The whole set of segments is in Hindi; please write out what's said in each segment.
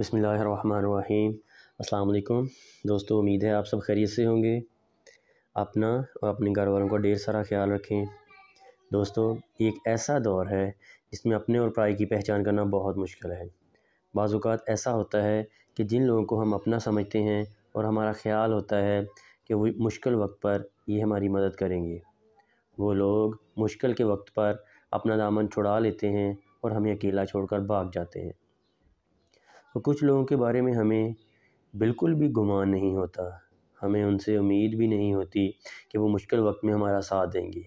बसमीम अल्लाम दोस्तों उम्मीद है आप सब खैरियत से होंगे अपना और अपने घर वालों का ढेर सारा ख्याल रखें दोस्तों एक ऐसा दौर है जिसमें अपने और पढ़ाई की पहचान करना बहुत मुश्किल है बाज़ात ऐसा होता है कि जिन लोगों को हम अपना समझते हैं और हमारा ख्याल होता है कि वो मुश्किल वक्त पर ये हमारी मदद करेंगे वो लोग मुश्किल के वक्त पर अपना दामन छुड़ा लेते हैं और हमें अकेला छोड़कर भाग जाते हैं और कुछ लोगों के बारे में हमें बिल्कुल भी गुमान नहीं होता हमें उनसे उम्मीद भी नहीं होती कि वो मुश्किल वक्त में हमारा साथ देंगे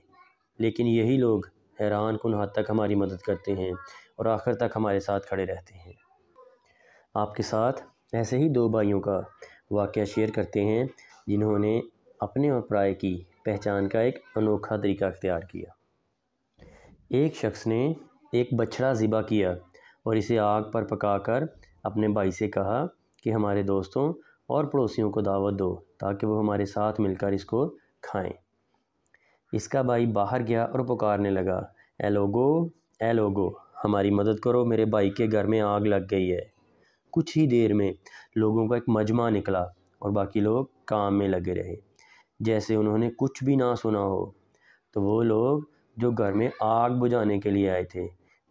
लेकिन यही लोग हैरान कन हद तक हमारी मदद करते हैं और आखिर तक हमारे साथ खड़े रहते हैं आपके साथ ऐसे ही दो भाइयों का वाक़ शेयर करते हैं जिन्होंने अपने और प्राय की पहचान का एक अनोखा तरीका अख्तियार किया एक शख्स ने एक बछड़ा ज़िबा किया और इसे आग पर पकाकर अपने भाई से कहा कि हमारे दोस्तों और पड़ोसियों को दावत दो ताकि वो हमारे साथ मिलकर इसको खाएं इसका भाई बाहर गया और पुकारने लगा ए लोगो ए लोगो हमारी मदद करो मेरे भाई के घर में आग लग गई है कुछ ही देर में लोगों का एक मजमा निकला और बाकी लोग काम में लगे रहे जैसे उन्होंने कुछ भी ना सुना हो तो वो लोग जो घर में आग बुझाने के लिए आए थे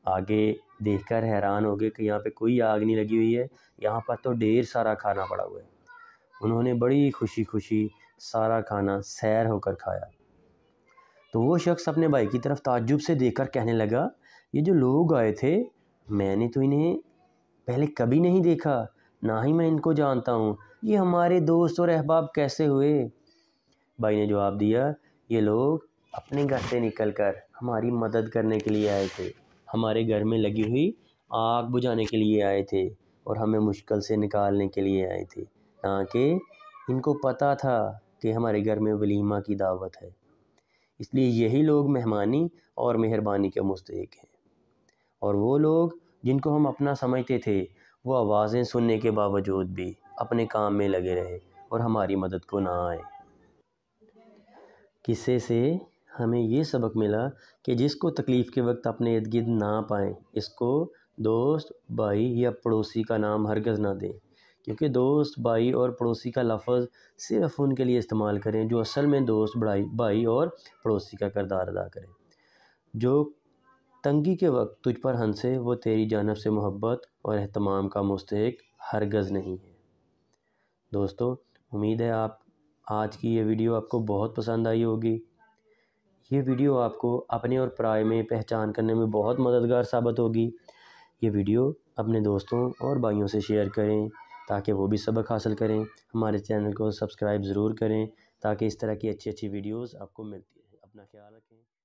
आगे देखकर हैरान हो गए कि यहाँ पे कोई आग नहीं लगी हुई है यहाँ पर तो ढेर सारा खाना पड़ा हुआ है उन्होंने बड़ी खुशी खुशी सारा खाना सैर होकर खाया तो वो शख्स अपने भाई की तरफ ताज्जुब से देख कहने लगा ये जो लोग आए थे मैंने तो इन्हें पहले कभी नहीं देखा ना ही मैं इनको जानता हूँ ये हमारे दोस्त और अहबाब कैसे हुए भाई ने जवाब दिया ये लोग अपने घर से निकलकर हमारी मदद करने के लिए आए थे हमारे घर में लगी हुई आग बुझाने के लिए आए थे और हमें मुश्किल से निकालने के लिए आए थे ना कि इनको पता था कि हमारे घर में वलीमा की दावत है इसलिए यही लोग मेहमानी और मेहरबानी के मुस्तक हैं और वो लोग जिनको हम अपना समझते थे वो आवाज़ें सुनने के बावजूद भी अपने काम में लगे रहे और हमारी मदद को ना आए किस्से से हमें ये सबक मिला कि जिसको तकलीफ़ के वक्त अपने इर्द गिर्द ना पाएँ इसको दोस्त भाई या पड़ोसी का नाम हरगज़ ना दें क्योंकि दोस्त भाई और पड़ोसी का लफ्ज़ सिर्फ़ उनके लिए इस्तेमाल करें जो असल में दोस्त भाई भाई और पड़ोसी का करदार अदा करें जो तंगी के वक्त तुझ पर हंसे वो तेरी जानब से मोहब्बत और अहतमाम का मुस्तक हरगज़ नहीं है दोस्तों उम्मीद है आप आज की ये वीडियो आपको बहुत पसंद आई होगी ये वीडियो आपको अपने और पराए में पहचान करने में बहुत मददगार साबित होगी ये वीडियो अपने दोस्तों और भाइयों से शेयर करें ताकि वो भी सबक हासिल करें हमारे चैनल को सब्सक्राइब ज़रूर करें ताकि इस तरह की अच्छी अच्छी वीडियोज़ आपको मिलती रहे अपना ख्याल रखें